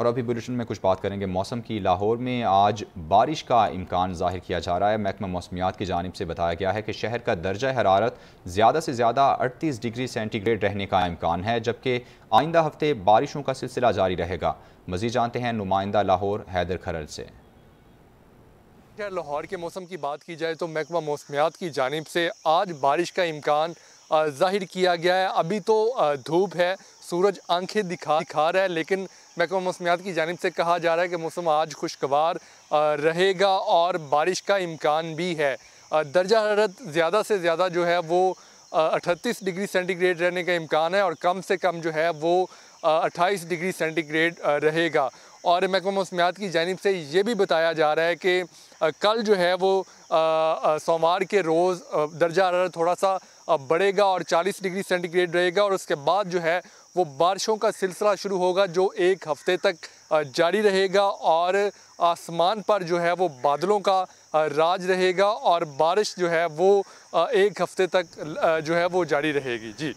और अभी बुलेटिन में कुछ बात करेंगे मौसम की लाहौर में आज बारिश का इम्कान जाहिर किया जा रहा है महकमा मौसमियात की जानब से बताया गया है कि शहर का दर्जा हरारत ज़्यादा से ज़्यादा अड़तीस डिग्री सेंटीग्रेड रहने का इम्कान है जबकि आइंदा हफ्ते बारिशों का सिलसिला जारी रहेगा मजीद जानते हैं नुमाइंदा लाहौर हैदर खरल से खैर लाहौर के मौसम की बात की जाए तो महकमा मौसमियात की जानब से आज बारिश का इम्कान जाहिर किया गया है अभी तो धूप है सूरज आंखें दिखा दिखा रहा है लेकिन महकमा मौसमियात की जानब से कहा जा रहा है कि मौसम आज खुशगवार रहेगा और बारिश का इम्कान भी है दर्जा हरत ज़्यादा से ज़्यादा जो है वो अठतीस डिग्री सेंटीग्रेड रहने का इम्कान है और कम से कम जो है वो अट्ठाईस डिग्री सेंटीग्रेड रहेगा और महकमा मौसमियात की जानब से ये भी बताया जा रहा है कि कल जो है वो सोमवार के रोज़ दर्जा हरारत थोड़ा सा बढ़ेगा और 40 डिग्री सेंटीग्रेड रहेगा और उसके बाद जो है वो बारिशों का सिलसिला शुरू होगा जो एक हफ़्ते तक जारी रहेगा और आसमान पर जो है वो बादलों का राज रहेगा और बारिश जो है वो एक हफ़्ते तक जो है वो जारी रहेगी जी